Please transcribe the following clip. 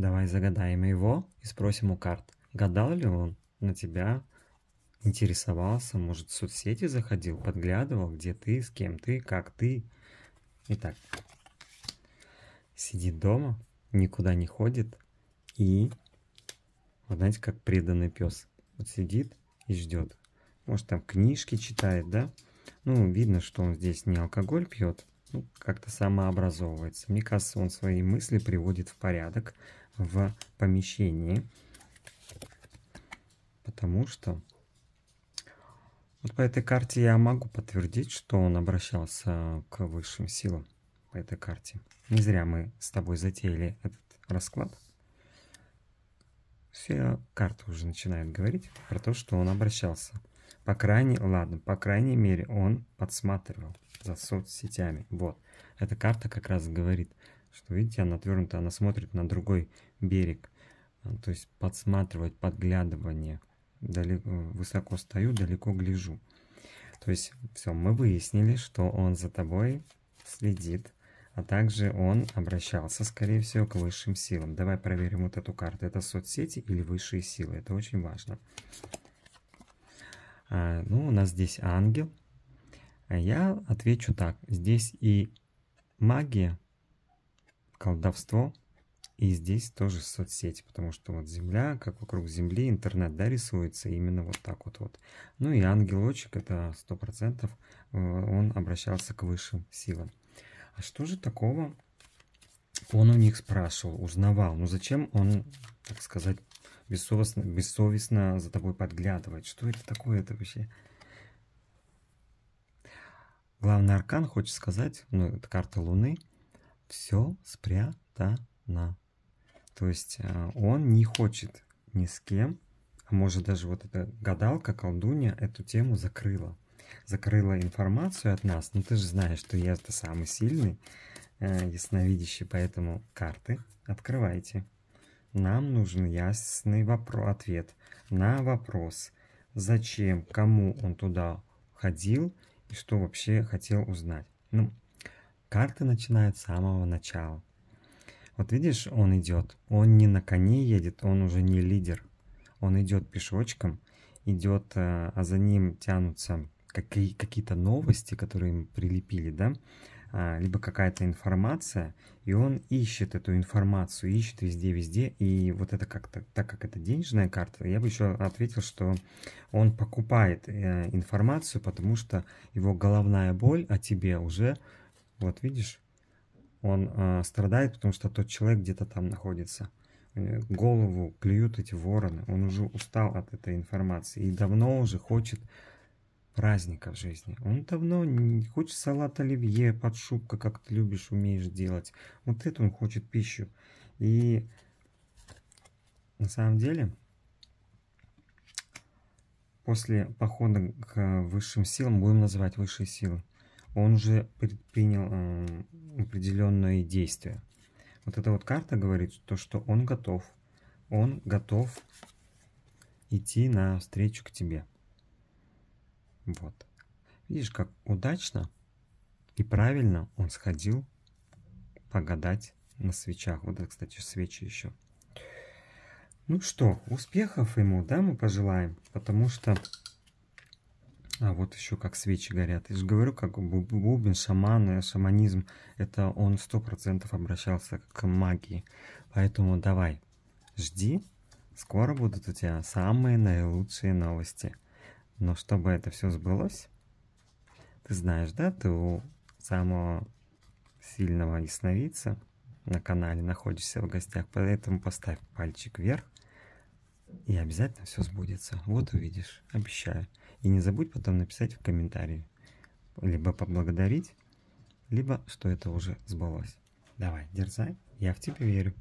Давай загадаем его и спросим у карт, гадал ли он на тебя, интересовался, может, в соцсети заходил, подглядывал, где ты, с кем ты, как ты. Итак, сидит дома, никуда не ходит и, вот знаете, как преданный пес. Вот сидит и ждет. Может, там книжки читает, да? Ну, видно, что он здесь не алкоголь пьет, ну, как-то самообразовывается. Мне кажется, он свои мысли приводит в порядок, в помещении, потому что вот по этой карте я могу подтвердить, что он обращался к высшим силам по этой карте. Не зря мы с тобой затеяли этот расклад. Все карты уже начинают говорить про то, что он обращался. По крайней, ладно, по крайней мере он подсматривал за соцсетями. Вот, эта карта как раз говорит что, видите, она отвернута, она смотрит на другой берег. А, то есть подсматривать, подглядывание. Далеко, высоко стою, далеко гляжу. То есть, все, мы выяснили, что он за тобой следит, а также он обращался, скорее всего, к высшим силам. Давай проверим вот эту карту. Это соцсети или высшие силы? Это очень важно. А, ну, у нас здесь ангел. А я отвечу так. Здесь и магия, колдовство. И здесь тоже соцсети, потому что вот Земля, как вокруг Земли, интернет, да, рисуется именно вот так вот. вот. Ну и ангелочек, это 100%, э, он обращался к высшим силам. А что же такого он у них спрашивал, узнавал? Ну зачем он, так сказать, бессовестно, бессовестно за тобой подглядывает? Что это такое это вообще? Главный аркан, хочет сказать, ну это карта Луны – все спрятано. То есть э, он не хочет ни с кем, а может даже вот эта гадалка, колдунья эту тему закрыла. Закрыла информацию от нас, но ну, ты же знаешь, что я-то самый сильный, э, ясновидящий, поэтому карты открывайте. Нам нужен ясный вопрос, ответ на вопрос, зачем, кому он туда ходил и что вообще хотел узнать. Ну, Карты начинают с самого начала. Вот видишь, он идет. Он не на коне едет, он уже не лидер. Он идет пешочком, идет, э, а за ним тянутся какие-то новости, которые им прилепили, да, а, либо какая-то информация, и он ищет эту информацию, ищет везде-везде, и вот это как-то, так как это денежная карта, я бы еще ответил, что он покупает э, информацию, потому что его головная боль о тебе уже вот видишь, он э, страдает, потому что тот человек где-то там находится. Голову клюют эти вороны. Он уже устал от этой информации и давно уже хочет праздника в жизни. Он давно не хочет салат оливье, подшубка, как ты любишь, умеешь делать. Вот это он хочет пищу. И на самом деле, после похода к э, высшим силам, будем называть высшие силы, он уже предпринял эм, определенные действия. Вот эта вот карта говорит, то, что он готов. Он готов идти на встречу к тебе. Вот. Видишь, как удачно и правильно он сходил погадать на свечах. Вот это, кстати, свечи еще. Ну что, успехов ему, да, мы пожелаем, потому что а вот еще как свечи горят. Я же говорю, как Бубин, шаманы, э, шаманизм, это он сто процентов обращался к магии. Поэтому давай, жди, скоро будут у тебя самые наилучшие новости. Но чтобы это все сбылось, ты знаешь, да, ты у самого сильного ясновидца на канале находишься в гостях, поэтому поставь пальчик вверх, и обязательно все сбудется. Вот увидишь, обещаю. И не забудь потом написать в комментарии, либо поблагодарить, либо что это уже сбылось. Давай, дерзай, я в тебя верю.